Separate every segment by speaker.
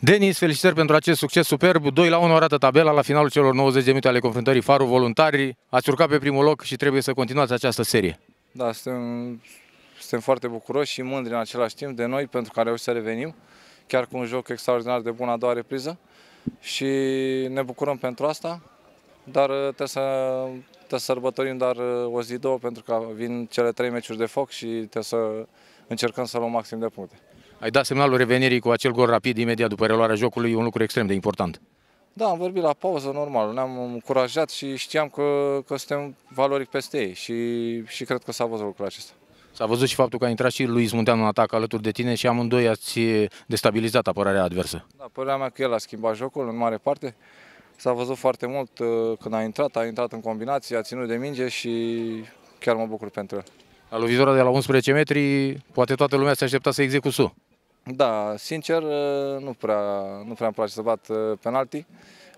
Speaker 1: Denis, felicitări pentru acest succes superb. 2 la 1 arată tabela la finalul celor 90 de minute ale confruntării Farul Voluntari. Ați urcat pe primul loc și trebuie să continuați această serie.
Speaker 2: Da, suntem, suntem foarte bucuroși și mândri în același timp de noi pentru că am reușit să revenim, chiar cu un joc extraordinar de bun a doua repriză și ne bucurăm pentru asta, dar uh, trebuie să, trebuie să sărbătorim dar uh, o zi, două, pentru că vin cele trei meciuri de foc și trebuie să încercăm să luăm maxim de puncte.
Speaker 1: Ai dat semnalul revenirii cu acel gol rapid imediat după reluarea jocului, un lucru extrem de important.
Speaker 2: Da, am vorbit la pauză, normal. Ne-am încurajat și știam că, că suntem valoric peste ei și, și cred că s-a văzut lucrul acesta.
Speaker 1: S-a văzut și faptul că a intrat și Luis Munteanu în atac alături de tine și amândoi ați destabilizat apărarea adversă.
Speaker 2: Da, părerea mea că el a schimbat jocul în mare parte. S-a văzut foarte mult uh, când a intrat, a intrat în combinație, a ținut de minge și chiar mă bucur pentru el.
Speaker 1: La de la 11 metri, poate toată lumea se aștepta să execută.
Speaker 2: Da, sincer, uh, nu prea, nu prea îmi place să bat uh, penalti,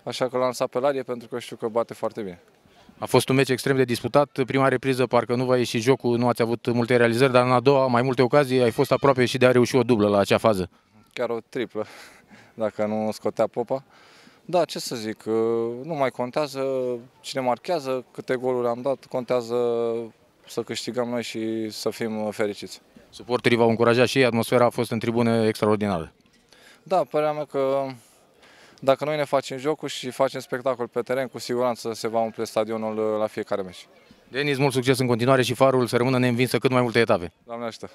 Speaker 2: așa că l-am lansat pe larie pentru că știu că bate foarte bine.
Speaker 1: A fost un meci extrem de disputat. Prima repriză parcă nu va ieși jocul, nu ați avut multe realizări, dar în a doua, mai multe ocazii, ai fost aproape și de a reuși o dublă la acea fază.
Speaker 2: Chiar o triplă, dacă nu scotea popa. Da, ce să zic, uh, nu mai contează cine marchează, câte goluri am dat, contează să câștigăm noi și să fim fericiți.
Speaker 1: Suporterii v-au încurajat și atmosfera a fost în tribune extraordinară.
Speaker 2: Da, părerea mea că dacă noi ne facem jocul și facem spectacol pe teren, cu siguranță se va umple stadionul la fiecare meci.
Speaker 1: Denis, mult succes în continuare și farul să rămână neînvinsă cât mai multe etape.
Speaker 2: Doamne ajută!